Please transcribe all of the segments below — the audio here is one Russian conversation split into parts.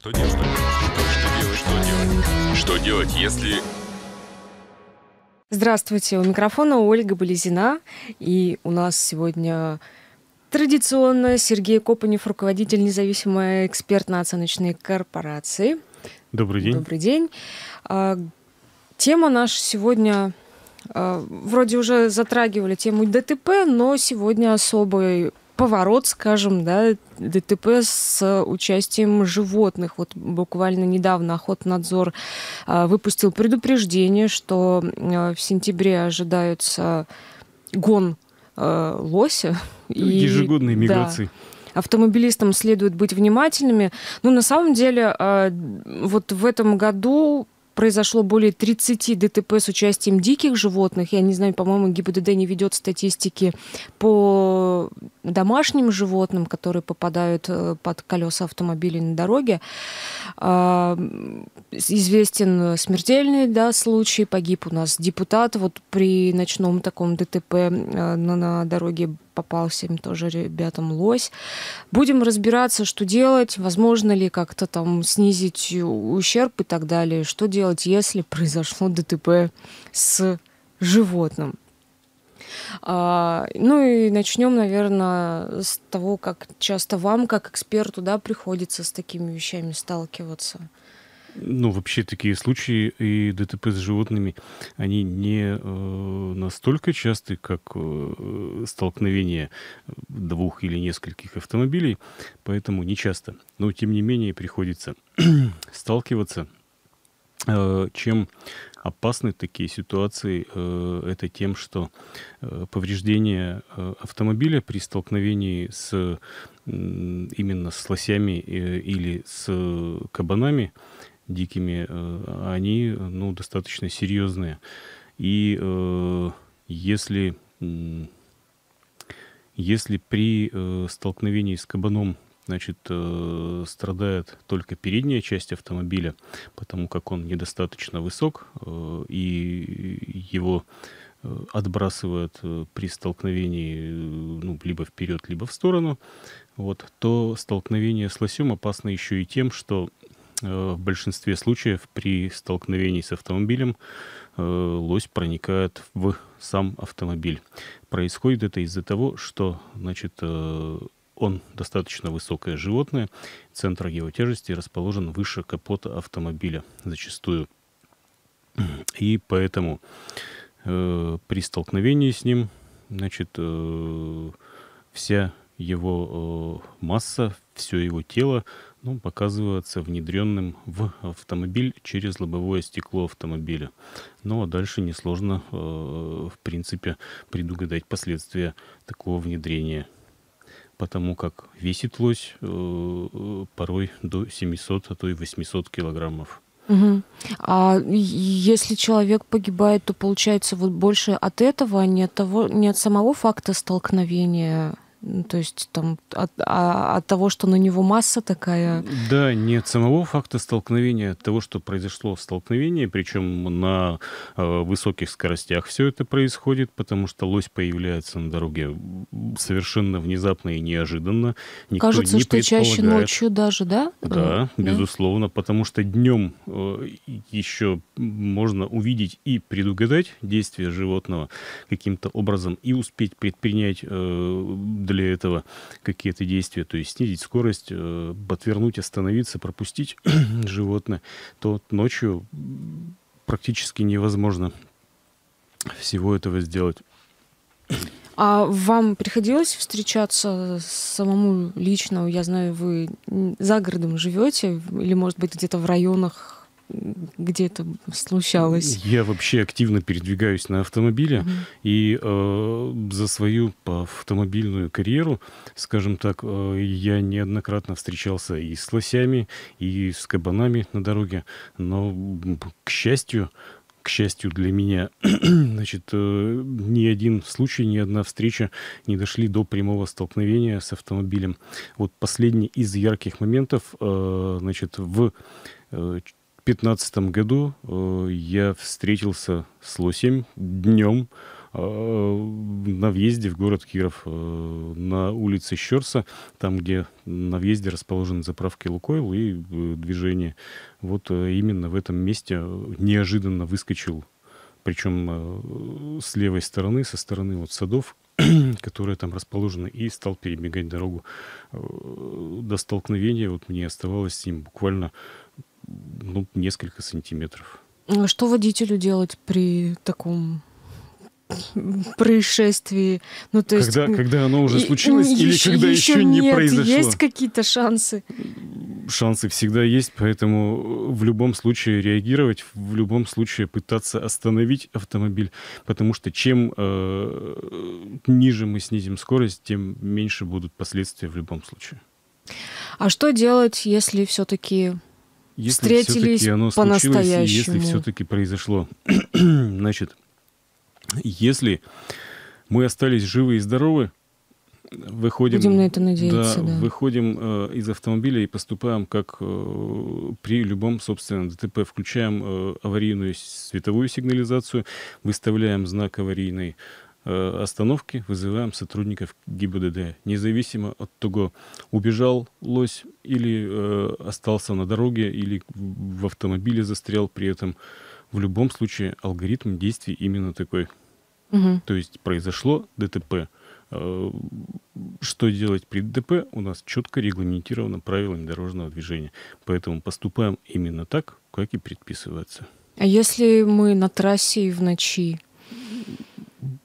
Что делать? Что, что делать? Что делать? Что делать, если... Здравствуйте, у микрофона Ольга Болезина, и у нас сегодня традиционно Сергей Копанев, руководитель независимой экспертно-оценочной корпорации. Добрый день. Добрый день. А, тема наша сегодня а, вроде уже затрагивали тему ДТП, но сегодня особый поворот, скажем, да, ДТП с участием животных. Вот буквально недавно Охотнадзор а, выпустил предупреждение, что а, в сентябре ожидаются гон а, лося. И, Ежегодные миграции. Да, автомобилистам следует быть внимательными. Ну, на самом деле, вот в этом году произошло более 30 ДТП с участием диких животных. Я не знаю, по-моему, ГИБДД не ведет статистики по домашним животным, которые попадают э, под колеса автомобилей на дороге. А, известен смертельный да, случай, погиб у нас депутат вот при ночном таком ДТП э, на, на дороге попался им тоже ребятам лось. Будем разбираться, что делать, возможно ли как-то там снизить ущерб и так далее. Что делать, если произошло ДТП с животным. А, ну и начнем, наверное, с того, как часто вам, как эксперту, да, приходится с такими вещами сталкиваться. Ну, вообще такие случаи и ДТП с животными, они не э, настолько часты, как э, столкновение двух или нескольких автомобилей, поэтому не часто. Но, тем не менее, приходится сталкиваться Э, чем опасны такие ситуации, э, это тем, что э, повреждение автомобиля при столкновении с именно с лосями или с кабанами дикими, они ну, достаточно серьезные. И если, если при столкновении с кабаном значит, э, страдает только передняя часть автомобиля, потому как он недостаточно высок, э, и его э, отбрасывает при столкновении ну, либо вперед, либо в сторону, вот, то столкновение с лосем опасно еще и тем, что в большинстве случаев при столкновении с автомобилем лось проникает в сам автомобиль. Происходит это из-за того, что значит, он достаточно высокое животное, центр его тяжести расположен выше капота автомобиля зачастую. И поэтому э, при столкновении с ним, значит, э, вся его э, масса, все его тело ну, показывается внедренным в автомобиль через лобовое стекло автомобиля. Ну а дальше несложно, э, в принципе, предугадать последствия такого внедрения потому как весит лось э, порой до 700, а то и 800 килограммов. Угу. А если человек погибает, то получается вот больше от этого, не от того, не от самого факта столкновения ну, то есть там от, а, от того, что на него масса такая. Да, нет самого факта столкновения, а от того, что произошло столкновение, причем на э, высоких скоростях все это происходит, потому что лось появляется на дороге совершенно внезапно и неожиданно. Никто Кажется, не что чаще ночью даже, да? Да, э, да? безусловно, потому что днем э, еще можно увидеть и предугадать действия животного каким-то образом и успеть предпринять э, для более этого какие-то действия, то есть снизить скорость, э, отвернуть, остановиться, пропустить животное, то ночью практически невозможно всего этого сделать. А вам приходилось встречаться самому лично? Я знаю, вы за городом живете, или, может быть, где-то в районах где это случалось? Я вообще активно передвигаюсь на автомобиле, mm-hmm. и э, за свою автомобильную карьеру, скажем так, э, я неоднократно встречался и с лосями, и с кабанами на дороге, но, к счастью, к счастью для меня, значит, э, ни один случай, ни одна встреча не дошли до прямого столкновения с автомобилем. Вот последний из ярких моментов, э, значит, в э, 2015 году э, я встретился с лосем днем э, на въезде в город Киров, э, на улице Щерса, там, где на въезде расположены заправки «Лукойл» и э, движение. Вот э, именно в этом месте э, неожиданно выскочил, причем с левой стороны, со стороны вот садов, которые там расположены, и стал перебегать дорогу. До столкновения вот мне оставалось с ним буквально ну, несколько сантиметров. А что водителю делать при таком происшествии? Ну, то когда, есть... когда оно уже случилось и, или еще, когда еще, еще не нет, произошло? Есть какие-то шансы? Шансы всегда есть, поэтому в любом случае реагировать, в любом случае пытаться остановить автомобиль, потому что чем э, ниже мы снизим скорость, тем меньше будут последствия в любом случае. А что делать, если все-таки если встретились все-таки оно по-настоящему. если все-таки произошло. Значит, если мы остались живы и здоровы, выходим, Будем на это надеяться, да, да. выходим э, из автомобиля и поступаем как э, при любом, собственно, ДТП. Включаем э, аварийную световую сигнализацию, выставляем знак аварийный Э, остановки вызываем сотрудников ГИБДД. Независимо от того, убежал лось или э, остался на дороге, или в автомобиле застрял при этом. В любом случае алгоритм действий именно такой. Угу. То есть произошло ДТП. Э, что делать при ДТП у нас четко регламентировано правилами дорожного движения. Поэтому поступаем именно так, как и предписывается. А если мы на трассе и в ночи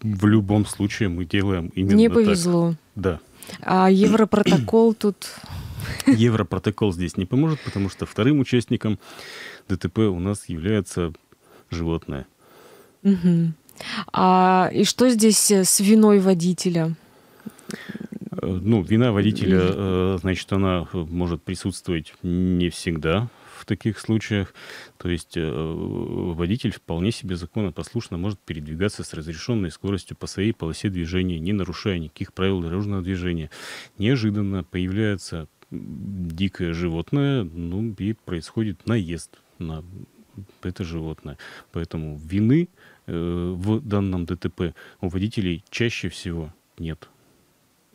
в любом случае мы делаем именно Не повезло. Так. Да. А Европротокол тут... Европротокол здесь не поможет, потому что вторым участником ДТП у нас является животное. Угу. А, и что здесь э, с виной водителя? Э, ну, вина водителя, э, значит, она может присутствовать не всегда в таких случаях. То есть э, водитель вполне себе законопослушно может передвигаться с разрешенной скоростью по своей полосе движения, не нарушая никаких правил дорожного движения. Неожиданно появляется дикое животное, ну и происходит наезд на это животное. Поэтому вины э, в данном ДТП у водителей чаще всего нет.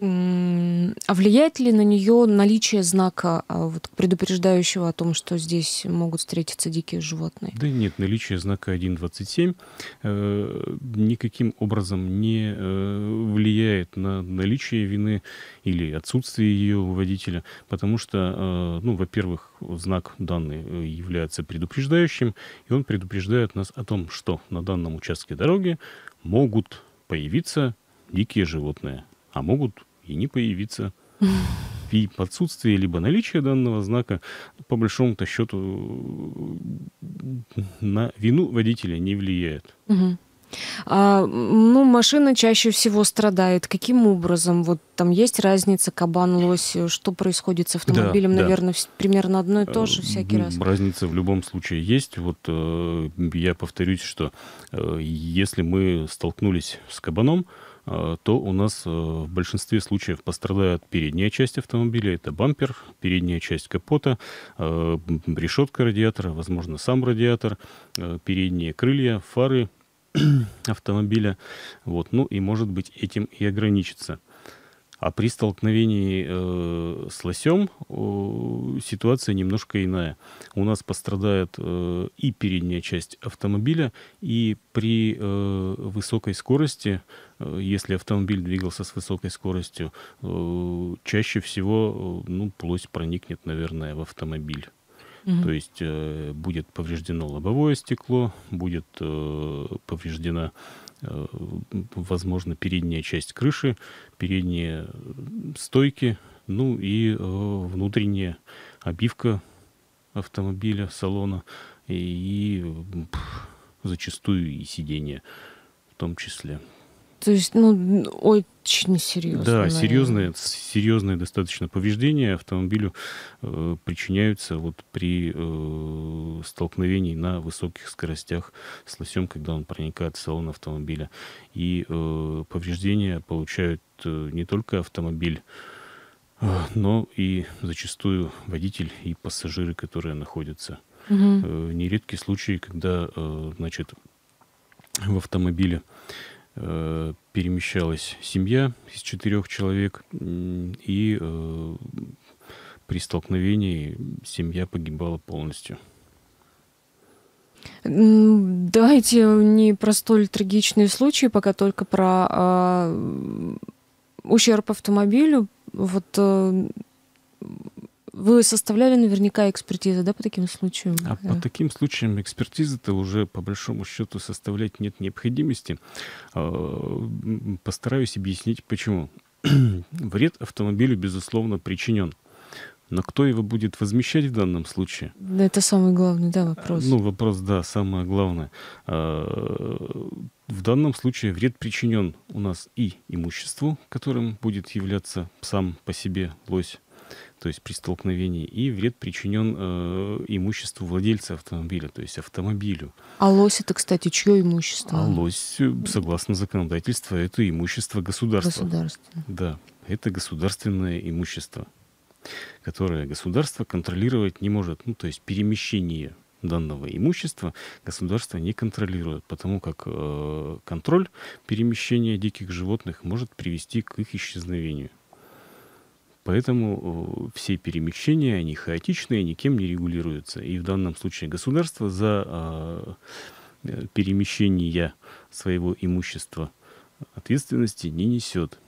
А влияет ли на нее наличие знака, а, вот, предупреждающего о том, что здесь могут встретиться дикие животные? Да нет, наличие знака 1.27 э, никаким образом не э, влияет на наличие вины или отсутствие ее у водителя, потому что, э, ну, во-первых, знак данный э, является предупреждающим, и он предупреждает нас о том, что на данном участке дороги могут появиться дикие животные, а могут и не появиться. И отсутствие либо наличие данного знака, по большому-то счету, на вину водителя не влияет. А, ну, машина чаще всего страдает. Каким образом? Вот там есть разница кабан, лось? Что происходит с автомобилем? Да, Наверное, да. примерно одно и то же э, всякий раз. Разница в любом случае есть. Вот э, я повторюсь, что э, если мы столкнулись с кабаном, а, то у нас э, в большинстве случаев пострадает передняя часть автомобиля, это бампер, передняя часть капота, а, решетка радиатора, возможно, сам радиатор, а, передние крылья, фары автомобиля. Вот, ну и может быть этим и ограничится. А при столкновении э, с лосем э, ситуация немножко иная. У нас пострадает э, и передняя часть автомобиля, и при э, высокой скорости, э, если автомобиль двигался с высокой скоростью, э, чаще всего э, ну, плоть проникнет, наверное, в автомобиль. Угу. То есть э, будет повреждено лобовое стекло, будет э, повреждена Э, возможно, передняя часть крыши, передние э, стойки, ну и э, внутренняя обивка автомобиля, салона и, и зачастую и сиденье в том числе. То есть, ну, очень серьезно. Да, серьезные, серьезные достаточно повреждения автомобилю э, причиняются вот при э, столкновении на высоких скоростях с лосем, когда он проникает в салон автомобиля. И э, повреждения получают э, не только автомобиль, э, но и зачастую водитель и пассажиры, которые находятся. Угу. Э, нередки случаи, когда, э, значит, в автомобиле Э, перемещалась семья из четырех человек, и э, при столкновении семья погибала полностью. Давайте не про столь трагичные случаи, пока только про э, ущерб автомобилю. Вот э, вы составляли наверняка экспертизы, да, по таким случаям? А да. по таким случаям экспертизы-то уже, по большому счету, составлять нет необходимости. А, постараюсь объяснить, почему. Вред автомобилю, безусловно, причинен. Но кто его будет возмещать в данном случае? Да, это самый главный, да, вопрос. Ну, вопрос, да, самое главное. А, в данном случае вред причинен у нас и имуществу, которым будет являться сам по себе лось, то есть при столкновении, и вред причинен э, имуществу владельца автомобиля, то есть автомобилю. А лось это, кстати, чье имущество? А лось, э, согласно законодательству, это имущество государства. Государство. Да, это государственное имущество, которое государство контролировать не может. Ну, то есть перемещение данного имущества государство не контролирует, потому как э, контроль перемещения диких животных может привести к их исчезновению. Поэтому э, все перемещения, они хаотичные, никем не регулируются. И в данном случае государство за э, э, перемещение своего имущества ответственности не несет.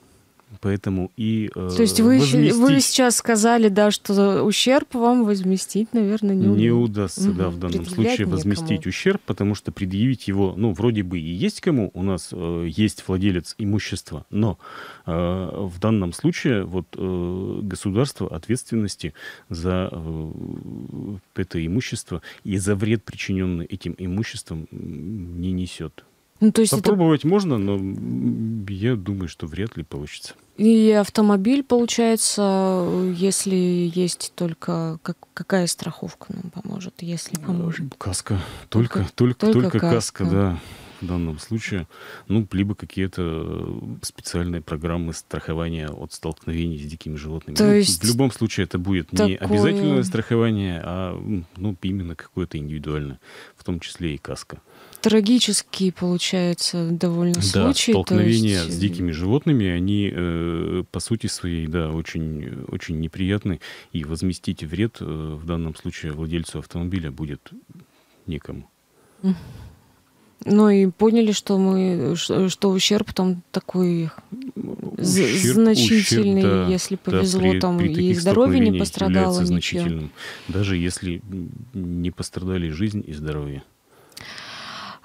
Поэтому и... Э, То есть вы, вы сейчас сказали, да, что ущерб вам возместить, наверное, не, не удастся. угу. да, в данном случае некому. возместить ущерб, потому что предъявить его, ну, вроде бы и есть кому, у нас э, есть владелец имущества, но э, в данном случае вот э, государство ответственности за э, это имущество и за вред, причиненный этим имуществом, не несет. Ну, то есть Попробовать это... можно, но я думаю, что вряд ли получится. И автомобиль, получается, если есть только как, какая страховка нам поможет, если поможет. Каска, только, только, только, только каска, каска да в данном случае, ну, либо какие-то э, специальные программы страхования от столкновений с дикими животными. То ну, есть в любом случае это будет такое... не обязательное страхование, а ну, именно какое-то индивидуальное, в том числе и каска. Трагические, получается, довольно да, случаи. Столкновения есть... с э, дикими животными, они э, по сути своей, да, очень, очень неприятны. И возместить вред э, в данном случае владельцу автомобиля будет некому. Mm. Ну и поняли, что мы что ущерб там такой ущерб, значительный, ущерб, да, если повезло, да, при, там при и здоровье не пострадало. Ничего. Значительным, даже если не пострадали жизнь и здоровье.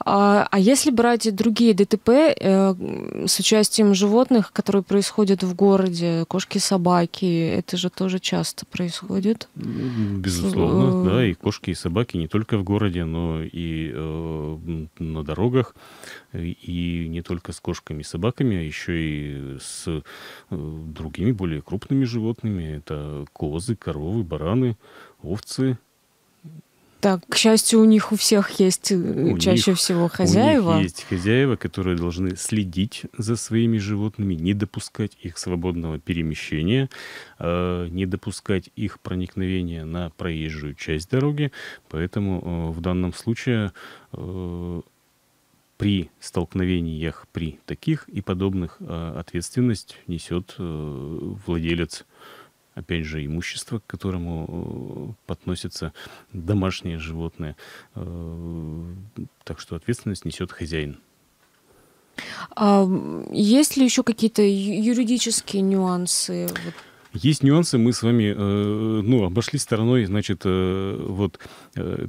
А, а если брать другие ДТП э, с участием животных, которые происходят в городе, кошки, собаки, это же тоже часто происходит? Безусловно, э, да, и кошки, и собаки не только в городе, но и э, на дорогах, и не только с кошками и собаками, а еще и с э, другими более крупными животными. Это козы, коровы, бараны, овцы так, к счастью, у них у всех есть у чаще них, всего хозяева. У них есть хозяева, которые должны следить за своими животными, не допускать их свободного перемещения, э, не допускать их проникновения на проезжую часть дороги. Поэтому э, в данном случае э, при столкновениях, при таких и подобных ответственность несет владелец опять же, имущество, к которому э, подносятся домашние животные. Э, так что ответственность несет хозяин. А есть ли еще какие-то юридические нюансы? Есть нюансы, мы с вами э, ну, обошли стороной, значит, вот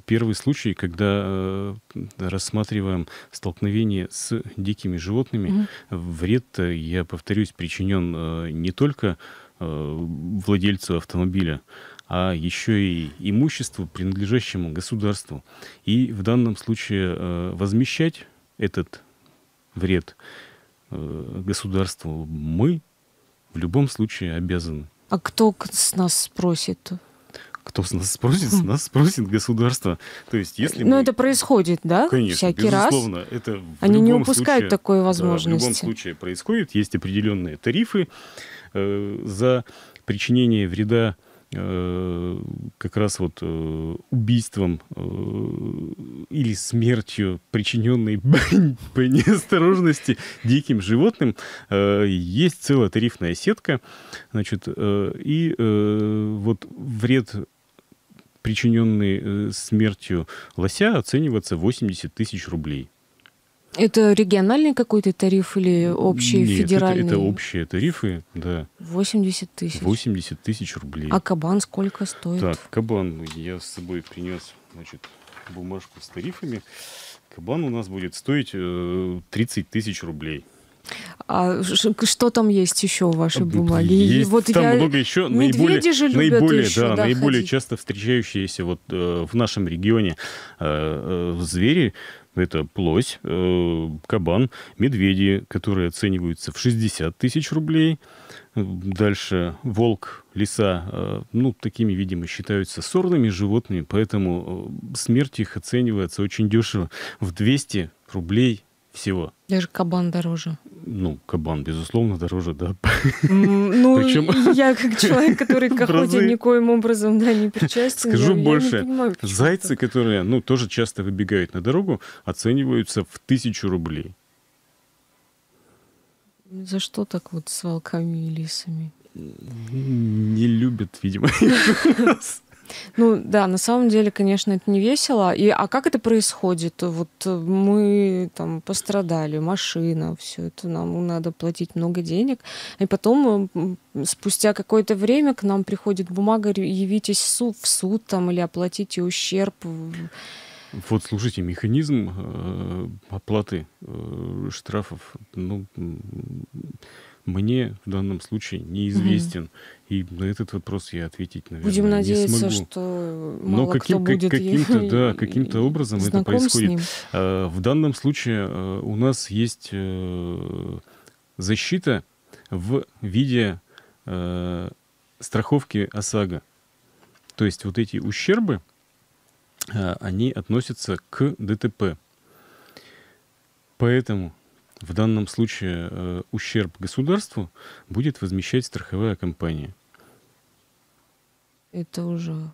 первый случай, когда рассматриваем столкновение с дикими животными, mm-hmm. вред, я повторюсь, причинен не только Э, владельцу автомобиля, а еще и имуществу, принадлежащему государству. И в данном случае э, возмещать этот вред э, государству мы в любом случае обязаны. А кто с нас спросит? кто с нас спросит, с хм. нас спросит государство. То есть, если Но ну, мы... это происходит, да? Конечно, Всякий безусловно. Раз. Это Они не упускают случае, такой возможности. Да, в любом случае происходит. Есть определенные тарифы, Э, за причинение вреда э, как раз вот э, убийством или смертью, причиненной по неосторожности диким животным, есть целая тарифная сетка. Значит, и вот вред причиненный смертью лося, оцениваться 80 тысяч рублей. Это региональный какой-то тариф или общий Нет, федеральный? Это, это общие тарифы, да. 80 тысяч. 80 тысяч рублей. А кабан сколько стоит? Так, кабан я с собой принес, значит, бумажку с тарифами. Кабан у нас будет стоить 30 э, тысяч рублей. А что там есть еще у вашей бумаги? Есть вот там я... много еще. Медведи наиболее, же любят наиболее, еще, да, да, наиболее часто встречающиеся вот э, в нашем регионе э, э, звери это плоть, э, кабан, медведи, которые оцениваются в 60 тысяч рублей. Дальше волк, лиса, э, ну, такими, видимо, считаются сорными животными, поэтому э, смерть их оценивается очень дешево, в 200 рублей всего. Даже кабан дороже. Ну, кабан, безусловно, дороже, да. Ну, Причем... я как человек, который к охоте никоим образом да, не причастен. Скажу я, больше. Я понимаю, Зайцы, так. которые ну, тоже часто выбегают на дорогу, оцениваются в тысячу рублей. За что так вот с волками и лисами? Не любят, видимо, Ну да, на самом деле, конечно, это не весело. И, а как это происходит? Вот э, мы там пострадали, машина, все это нам надо платить много денег. И потом э, спустя какое-то время к нам приходит бумага, явитесь в суд, в суд там или оплатите ущерб. Вот, слушайте, механизм э, оплаты штрафов, ну, мне в данном случае неизвестен. Угу. И на этот вопрос я ответить, наверное, Будем надеяться, не смогу. что мало Но каким, кто будет каким-то, и... да, каким-то образом это происходит. А, в данном случае э, у нас есть э, защита в виде э, страховки ОСАГО. То есть вот эти ущербы, они относятся к ДТП. Поэтому в данном случае э, ущерб государству будет возмещать страховая компания. Это уже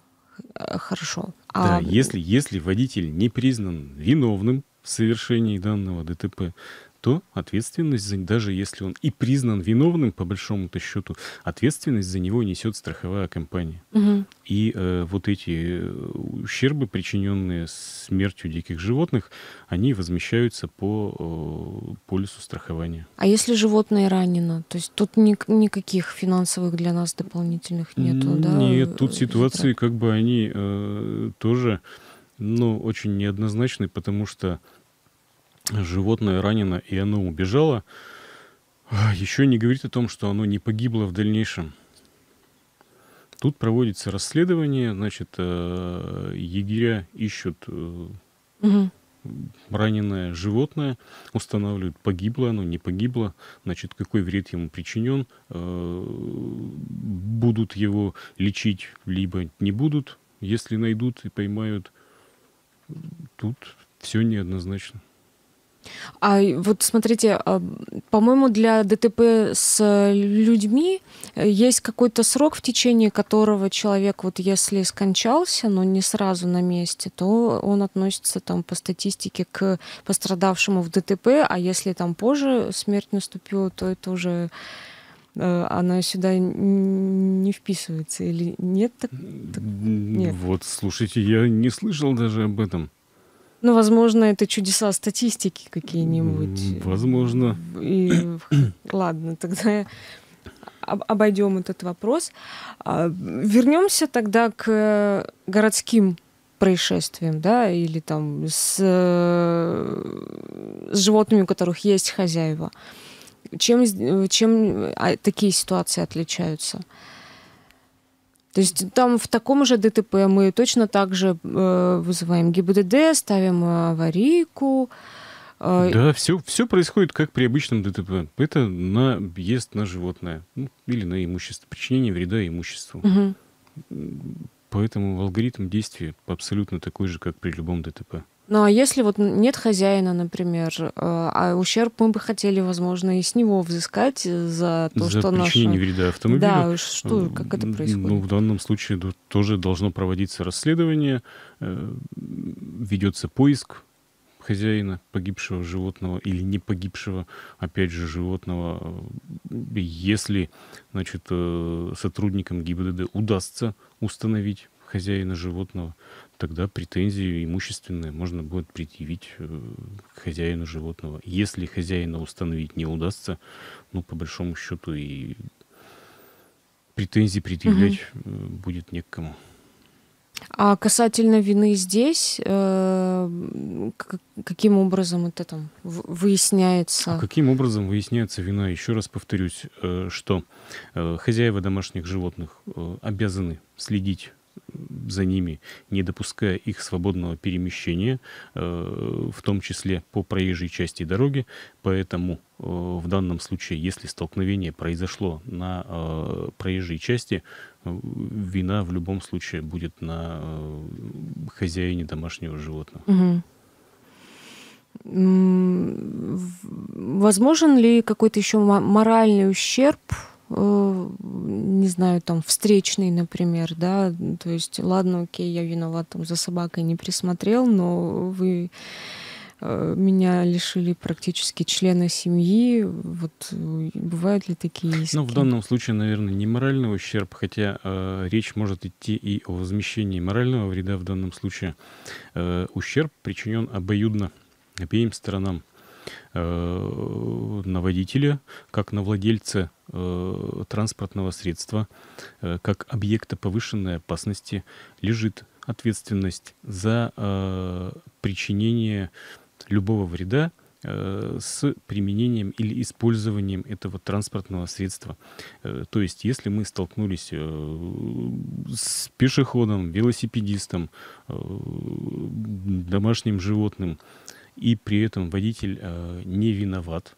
хорошо. А... Да, если, если водитель не признан виновным в совершении данного ДТП, то ответственность, за, даже если он и признан виновным, по большому-то счету, ответственность за него несет страховая компания. Угу. И э, вот эти э, ущербы, причиненные смертью диких животных, они возмещаются по э, полису страхования. А если животное ранено? То есть тут ни, никаких финансовых для нас дополнительных нету, да? Нет, тут э, ситуации как бы они э, тоже, ну, очень неоднозначны, потому что животное ранено, и оно убежало, а, еще не говорит о том, что оно не погибло в дальнейшем. Тут проводится расследование, значит, э, егеря ищут угу. раненое животное, устанавливают, погибло оно, не погибло, значит, какой вред ему причинен, э, будут его лечить, либо не будут, если найдут и поймают. Тут все неоднозначно. А вот смотрите, а, по-моему, для ДТП с людьми э, есть какой-то срок, в течение которого человек, вот если скончался, но не сразу на месте, то он относится там по статистике к пострадавшему в ДТП, а если там позже смерть наступила, то это уже э, она сюда не вписывается или нет? Так, так... нет. Вот, слушайте, я не слышал даже об этом. Ну, возможно, это чудеса статистики какие-нибудь. Возможно. И ладно, тогда обойдем этот вопрос. А, Вернемся тогда к городским происшествиям, да, или там с, с животными, у которых есть хозяева. Чем, чем а, такие ситуации отличаются? То есть там в таком же ДТП мы точно так же э, вызываем ГИБДД, ставим аварийку. Э, да, все, все происходит как при обычном ДТП. Это на наезд на животное ну, или на имущество, причинение вреда имуществу. Угу. Поэтому алгоритм действия абсолютно такой же, как при любом ДТП. Ну а если вот нет хозяина, например, э, а ущерб мы бы хотели, возможно, и с него взыскать э, за то, за что наше... За вреда автомобилю. Да, что, э, как это происходит? Ну, в данном случае тоже должно проводиться расследование, ведется поиск хозяина погибшего животного или не погибшего, опять же, животного, если, значит, сотрудникам ГИБДД удастся установить хозяина животного, тогда претензии имущественные можно будет предъявить э, к хозяину животного. Если хозяина установить не удастся, ну, по большому счету и претензии предъявлять угу. будет не к кому. А касательно вины здесь, э, каким образом это там выясняется? А каким образом выясняется вина? Еще раз повторюсь, э, что э, хозяева домашних животных э, обязаны следить за ними, не допуская их свободного перемещения, э, в том числе по проезжей части дороги. Поэтому э, в данном случае, если столкновение произошло на э, проезжей части, вина в любом случае будет на хозяине домашнего животного. Угу. Возможен ли какой-то еще моральный ущерб Э, не знаю, там, встречный, например, да, то есть, ладно, окей, я виноват, там, за собакой не присмотрел, но вы э, меня лишили практически члена семьи. Вот э, бывают ли такие иски? Ну, в данном случае, наверное, не моральный ущерб, хотя э, речь может идти и о возмещении морального вреда в данном случае. Э, ущерб причинен обоюдно обеим сторонам. Э, на водителя, как на владельца э, транспортного средства, э, как объекта повышенной опасности лежит ответственность за причинение любого вреда с применением или использованием этого транспортного средства. То есть, если мы столкнулись с пешеходом, велосипедистом, домашним животным, и при этом водитель э, не виноват,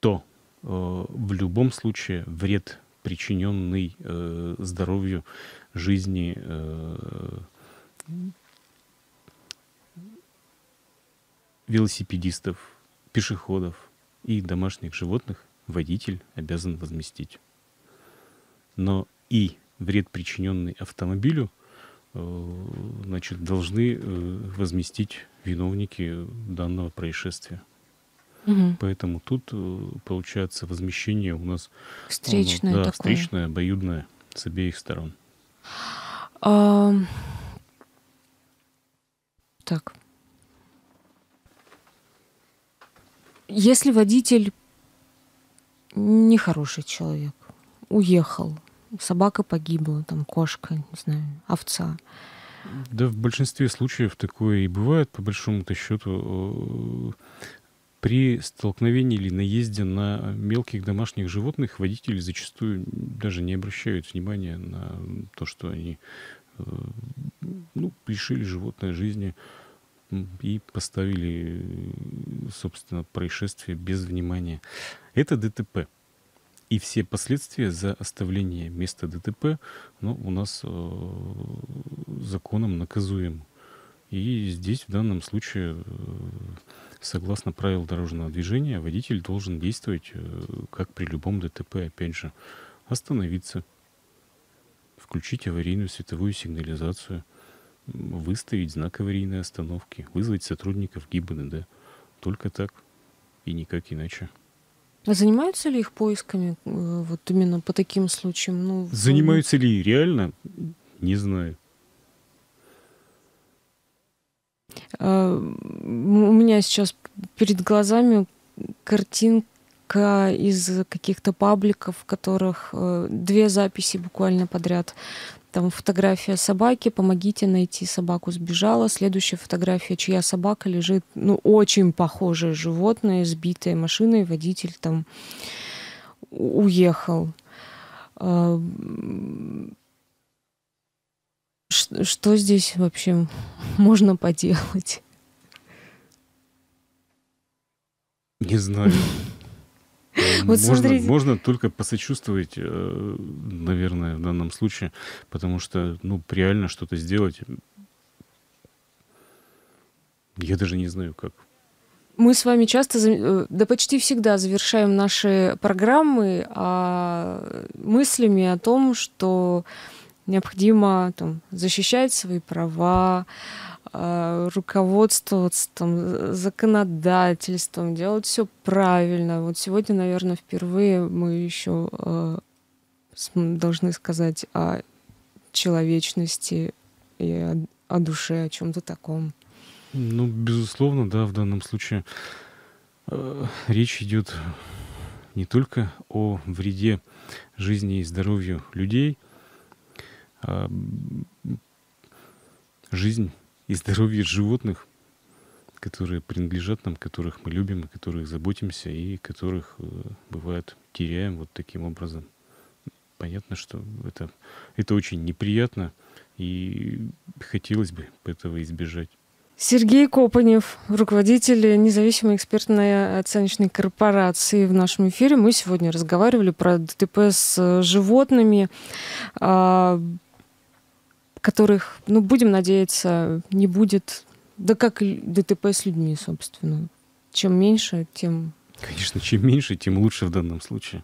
то э, в любом случае вред, причиненный э, здоровью, жизни, э, велосипедистов, пешеходов и домашних животных водитель обязан возместить. Но и вред, причиненный автомобилю, Э, значит, должны э, возместить виновники данного происшествия. Угу. Поэтому тут э, получается возмещение у нас встречное, ну, да, такое. встречное, обоюдное с обеих сторон. А... Так. Если водитель нехороший человек, уехал, собака погибла, там кошка, не знаю, овца. Да, в большинстве случаев такое и бывает, по большому-то счету. Э, при столкновении или наезде на мелких домашних животных водители зачастую даже не обращают внимания на то, что они э, ну, лишили животное жизни и поставили, э, собственно, происшествие без внимания. Это ДТП и все последствия за оставление места ДТП ну, у нас э, законом наказуем. И здесь в данном случае, э, согласно правил дорожного движения, водитель должен действовать, э, как при любом ДТП, опять же, остановиться, включить аварийную световую сигнализацию, выставить знак аварийной остановки, вызвать сотрудников ГИБДД. Только так и никак иначе. А занимаются ли их поисками э, вот именно по таким случаям? Ну, Занимаются ну... ли реально? Не знаю. Э, у меня сейчас перед глазами картинка из каких-то пабликов, в которых э, две записи буквально подряд. Там фотография собаки, помогите найти собаку, сбежала. Следующая фотография, чья собака лежит, ну, очень похожее животное, сбитое машиной, водитель там уехал. Что здесь вообще можно поделать? Не знаю. Э, вот можно, можно только посочувствовать, э, наверное, в данном случае, потому что, ну, реально что-то сделать, я даже не знаю, как мы с вами часто, э, да почти всегда завершаем наши программы а, мыслями о том, что необходимо там, защищать свои права, а, руководствоваться там законодательством, делать все правильно. Вот сегодня, наверное, впервые мы еще а, должны сказать о человечности и о, о душе, о чем-то таком. Ну, безусловно, да, в данном случае э, речь идет не только о вреде жизни и здоровью людей. Э, жизнь и здоровье животных, которые принадлежат нам, которых мы любим, о которых заботимся и которых, э, бывает, теряем вот таким образом. Понятно, что это, это очень неприятно, и хотелось бы этого избежать. Сергей Копанев, руководитель независимой экспертной оценочной корпорации в нашем эфире. Мы сегодня разговаривали про ДТП с животными. А, которых, ну, будем надеяться, не будет, да как ДТП с людьми, собственно. Чем меньше, тем... Конечно, чем меньше, тем лучше в данном случае.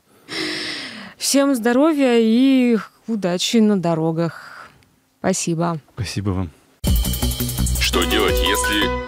Всем здоровья и удачи на дорогах. Спасибо. Спасибо вам. Что делать, если